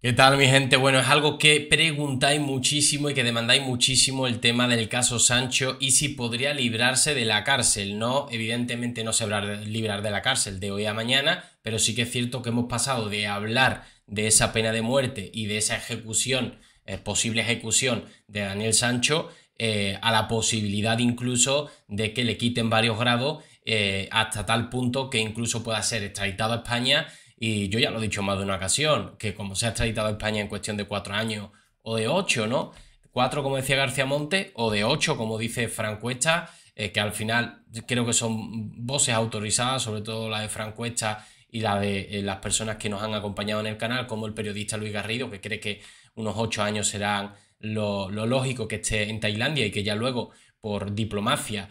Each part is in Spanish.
¿Qué tal mi gente? Bueno, es algo que preguntáis muchísimo y que demandáis muchísimo el tema del caso Sancho y si podría librarse de la cárcel. No, evidentemente no se va a librar de la cárcel de hoy a mañana, pero sí que es cierto que hemos pasado de hablar de esa pena de muerte y de esa ejecución, eh, posible ejecución de Daniel Sancho, eh, a la posibilidad incluso de que le quiten varios grados eh, hasta tal punto que incluso pueda ser extraditado a España y yo ya lo he dicho más de una ocasión, que como se ha extraditado a España en cuestión de cuatro años o de ocho, ¿no? Cuatro, como decía García Monte, o de ocho, como dice Francuesta, eh, que al final creo que son voces autorizadas, sobre todo la de Francuesta y la de eh, las personas que nos han acompañado en el canal, como el periodista Luis Garrido, que cree que unos ocho años serán lo, lo lógico que esté en Tailandia y que ya luego, por diplomacia,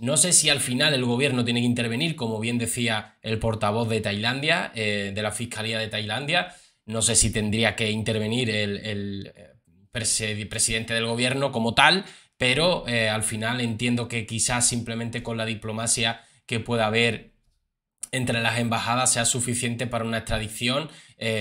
no sé si al final el gobierno tiene que intervenir, como bien decía el portavoz de Tailandia, eh, de la Fiscalía de Tailandia. No sé si tendría que intervenir el, eh, presidente del gobierno como tal, pero eh, al final entiendo que quizás simplemente con la diplomacia que pueda haber entre las embajadas sea suficiente para una extradición,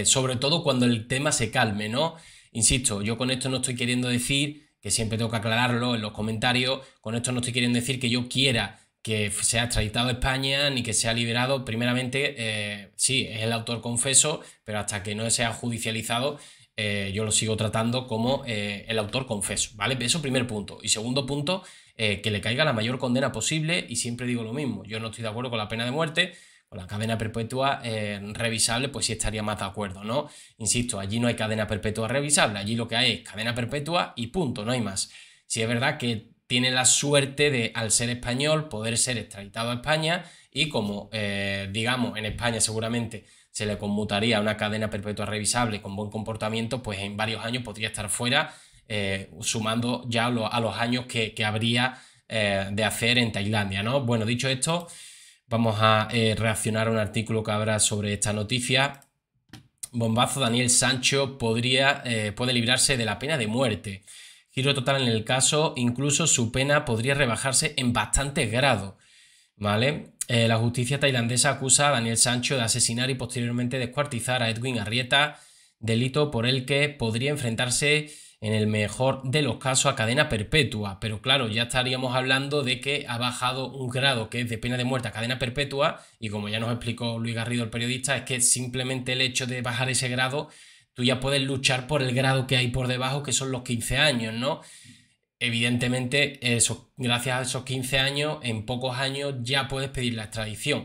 sobre todo cuando el tema se calme, ¿no? Insisto, yo con esto no estoy queriendo decir que siempre tengo que aclararlo en los comentarios, con esto no estoy quieren decir que yo quiera que sea extraditado a España ni que sea liberado. Primeramente, eh, sí, es el autor confeso, pero hasta que no sea judicializado, eh, yo lo sigo tratando como eh, el autor confeso, ¿vale? Eso primer punto. Y segundo punto, que le caiga la mayor condena posible y siempre digo lo mismo, yo no estoy de acuerdo con la pena de muerte, pues la cadena perpetua eh, revisable, pues sí estaría más de acuerdo, ¿no? Insisto, allí no hay cadena perpetua revisable, allí lo que hay es cadena perpetua y punto, no hay más. Si es verdad que tiene la suerte de, al ser español, poder ser extraditado a España y como, eh, digamos, en España seguramente se le conmutaría una cadena perpetua revisable con buen comportamiento, pues en varios años podría estar fuera, eh, sumando ya a los años que, habría de hacer en Tailandia, ¿no? Bueno, dicho esto, Vamos a eh, reaccionar a un artículo que habrá sobre esta noticia. Bombazo, Daniel Sancho podría, eh, puede librarse de la pena de muerte. Giro total en el caso, incluso su pena podría rebajarse en bastante grado, ¿Vale? Eh, la justicia tailandesa acusa a Daniel Sancho de asesinar y posteriormente descuartizar a Edwin Arrieta, delito por el que podría enfrentarse en el mejor de los casos, a cadena perpetua. Pero claro, ya estaríamos hablando de que ha bajado un grado que es de pena de muerte a cadena perpetua. Y como ya nos explicó Luis Garrido, el periodista, es que simplemente el hecho de bajar ese grado, tú ya puedes luchar por el grado que hay por debajo, que son los 15 años, ¿no? Evidentemente, eso, gracias a esos 15 años, en pocos años ya puedes pedir la extradición.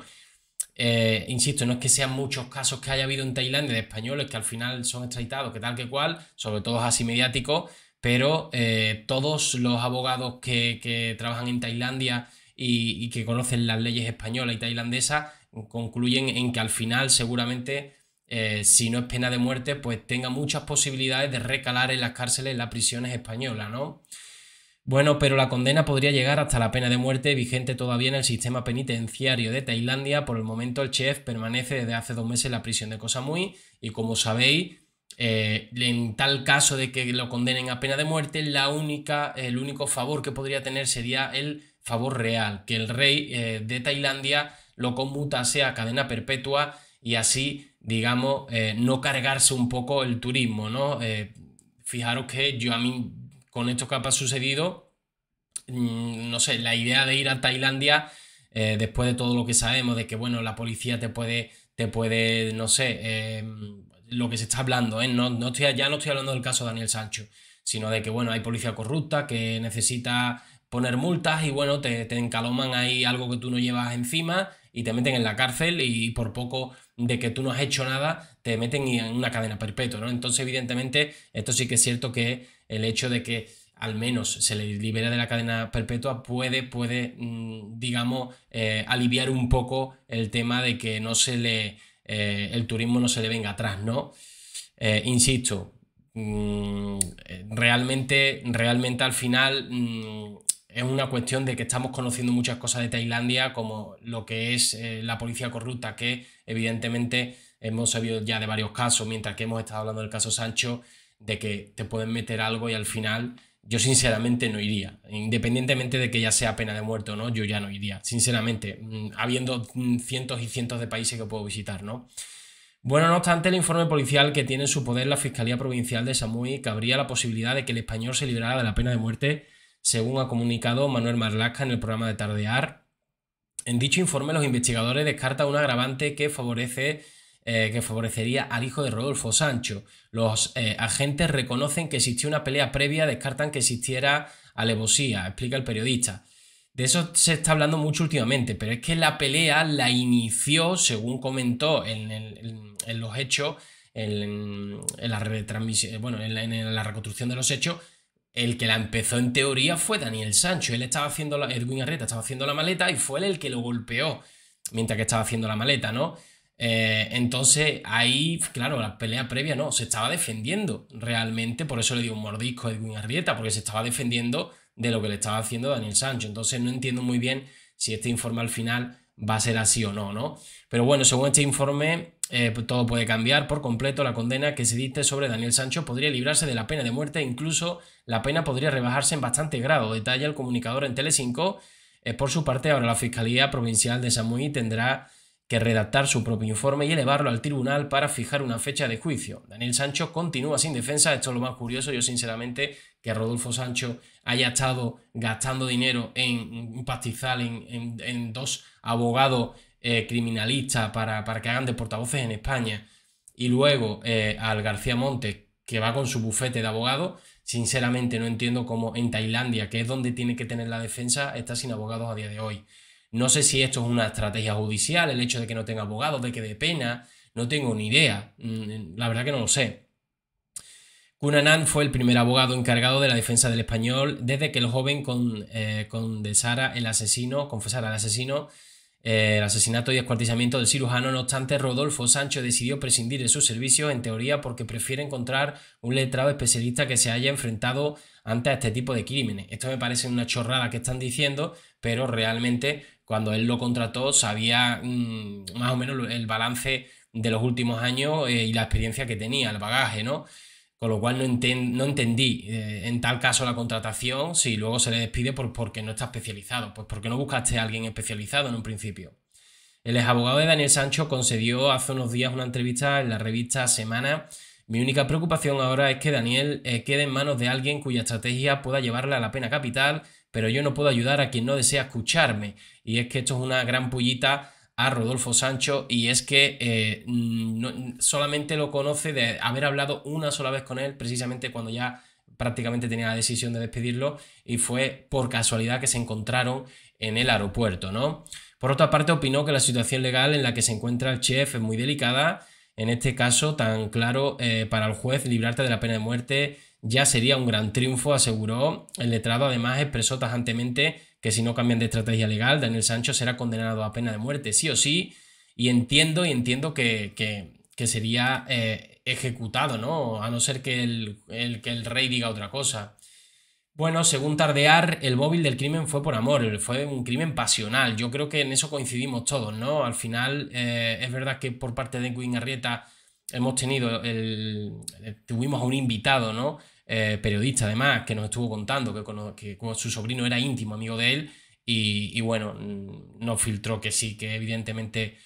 Eh, insisto, no es que sean muchos casos que haya habido en Tailandia de españoles que al final son extraditados, que tal que cual, sobre todo así mediáticos, pero eh, todos los abogados que, trabajan en Tailandia y, que conocen las leyes españolas y tailandesas concluyen en que al final seguramente, eh, si no es pena de muerte, pues tenga muchas posibilidades de recalar en las cárceles, las prisiones españolas, ¿no? Bueno, pero la condena podría llegar hasta la pena de muerte vigente todavía en el sistema penitenciario de Tailandia. Por el momento el chef permanece desde hace dos meses en la prisión de Koh Samui y como sabéis, eh, en tal caso de que lo condenen a pena de muerte, la única, el único favor que podría tener sería el favor real, que el rey eh, de Tailandia lo conmutase a cadena perpetua y así, digamos, eh, no cargarse un poco el turismo, ¿no? fijaros que yo a mí con esto que ha sucedido, mm, no sé, la idea de ir a Tailandia, eh, después de todo lo que sabemos, de que, bueno, la policía te puede, te puede no sé, em, lo que se está hablando, ¿eh? No, ya no estoy hablando del caso de Daniel Sancho, sino de que, bueno, hay policía corrupta que necesita poner multas y bueno, te, encaloman ahí algo que tú no llevas encima y te meten en la cárcel y por poco de que tú no has hecho nada, te meten en una cadena perpetua, ¿no? Entonces, evidentemente, esto sí que es cierto que el hecho de que al menos se le libere de la cadena perpetua puede, puede mm, digamos, eh, aliviar un poco el tema de que no se le, eh, el turismo no se le venga atrás, ¿no? Eh, insisto, mm, realmente, realmente al final mm, es una cuestión de que estamos conociendo muchas cosas de Tailandia, como lo que es eh, la policía corrupta, que evidentemente hemos sabido ya de varios casos, mientras que hemos estado hablando del caso Sancho, de que te pueden meter algo y al final yo sinceramente no iría, independientemente de que ya sea pena de muerte o no, yo ya no iría, sinceramente, mm, habiendo mm, cientos y cientos de países que puedo visitar, ¿no? Bueno, no obstante, el informe policial que tiene en su poder la Fiscalía Provincial de Samui habría la posibilidad de que el español se liberara de la pena de muerte según ha comunicado Manuel Marlasca en el programa de Tardear. En dicho informe, los investigadores descartan un agravante que favorece eh, que favorecería al hijo de Rodolfo Sancho. Los eh, agentes reconocen que existió una pelea previa, descartan que existiera alevosía, explica el periodista. De eso se está hablando mucho últimamente, pero es que la pelea la inició, según comentó en, los hechos, en, bueno, en la reconstrucción de los hechos, el que la empezó en teoría fue Daniel Sancho. Él estaba haciendo la, Edwin Arrieta estaba haciendo la maleta y fue él el que lo golpeó mientras que estaba haciendo la maleta, ¿no? Eh, entonces ahí, claro, la pelea previa no, se estaba defendiendo realmente, por eso le dio un mordisco a Edwin Arrieta, porque se estaba defendiendo de lo que le estaba haciendo Daniel Sancho. Entonces no entiendo muy bien si este informe al final va a ser así o no, ¿no? Pero bueno, según este informe, eh, pues todo puede cambiar por completo. La condena que se diste sobre Daniel Sancho podría librarse de la pena de muerte incluso la pena podría rebajarse en bastante grado, detalla el comunicador en Telecinco. Eh, por su parte, ahora la Fiscalía Provincial de Samui tendrá que redactar su propio informe y elevarlo al tribunal para fijar una fecha de juicio. Daniel Sancho continúa sin defensa, esto es lo más curioso, yo sinceramente, que Rodolfo Sancho haya estado gastando dinero en un pastizal, en dos abogados eh, criminalista para, para, que hagan de portavoces en España, y luego eh, al García Montes, que va con su bufete de abogado, sinceramente no entiendo cómo en Tailandia, que es donde tiene que tener la defensa, está sin abogados a día de hoy. No sé si esto es una estrategia judicial, el hecho de que no tenga abogados, de que dé pena, no tengo ni idea, mm, mm, la verdad que no lo sé. Cunanan fue el primer abogado encargado de la defensa del español desde que el joven con, eh, Sara, el asesino, confesara al asesino eh, el asesinato y descuartizamiento del cirujano, no obstante, Rodolfo Sancho decidió prescindir de sus servicios, en teoría porque prefiere encontrar un letrado especialista que se haya enfrentado ante este tipo de crímenes. Esto me parece una chorrada que están diciendo, pero realmente cuando él lo contrató sabía mm, más o menos el balance de los últimos años eh, y la experiencia que tenía, el bagaje, ¿no? Con lo cual no, entendí eh, en tal caso la contratación si luego se le despide por, porque no está especializado. Pues porque no buscaste a alguien especializado en un principio. El ex abogado de Daniel Sancho concedió hace unos días una entrevista en la revista Semana. Mi única preocupación ahora es que Daniel eh, quede en manos de alguien cuya estrategia pueda llevarle a la pena capital, pero yo no puedo ayudar a quien no desea escucharme. Y es que esto es una gran pullita a Rodolfo Sancho y es que eh, mm, solamente lo conoce de haber hablado una sola vez con él, precisamente cuando ya prácticamente tenía la decisión de despedirlo y fue por casualidad que se encontraron en el aeropuerto, ¿no? Por otra parte, opinó que la situación legal en la que se encuentra el chef es muy delicada en este caso tan claro eh, para el juez, librarte de la pena de muerte ya sería un gran triunfo, aseguró. El letrado además expresó tajantemente que si no cambian de estrategia legal, Daniel Sancho será condenado a pena de muerte, sí o sí, y entiendo y entiendo que, que, sería eh, ejecutado, ¿no? A no ser que el, que el rey diga otra cosa. Bueno, según Tardear, el móvil del crimen fue por amor, fue un crimen pasional. Yo creo que en eso coincidimos todos, ¿no? Al final, eh, es verdad que por parte de Queen Arrieta hemos tenido el. Eh, tuvimos a un invitado, ¿no? Eh, periodista, además, que nos estuvo contando que con, que su sobrino era íntimo amigo de él. Y, bueno, mm, no filtró que sí, que evidentemente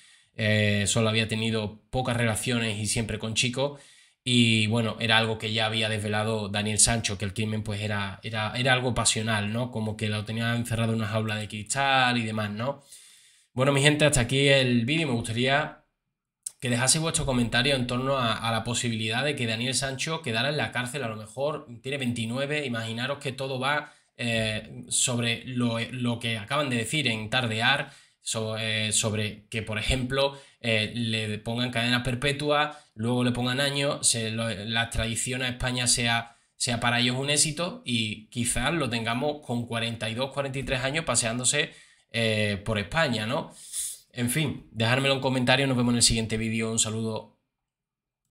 solo había tenido pocas relaciones y siempre con chicos y bueno, era algo que ya había desvelado Daniel Sancho, que el crimen pues era, era, algo pasional, ¿no? Como que lo tenía encerrado en una jaula de cristal y demás, ¿no? Bueno, mi gente, hasta aquí el vídeo. Me gustaría que dejaseis vuestro comentario en torno a, la posibilidad de que Daniel Sancho quedara en la cárcel. A lo mejor tiene 29, imaginaros que todo va eh, sobre lo, lo que acaban de decir en tardear eh, sobre que, por ejemplo, eh, le pongan cadena perpetua, luego le pongan años, la tradición a España sea, sea para ellos un éxito y quizás lo tengamos con 42, 43 años paseándose eh, por España, ¿no? En fin, dejármelo en comentario nos vemos en el siguiente vídeo, un saludo.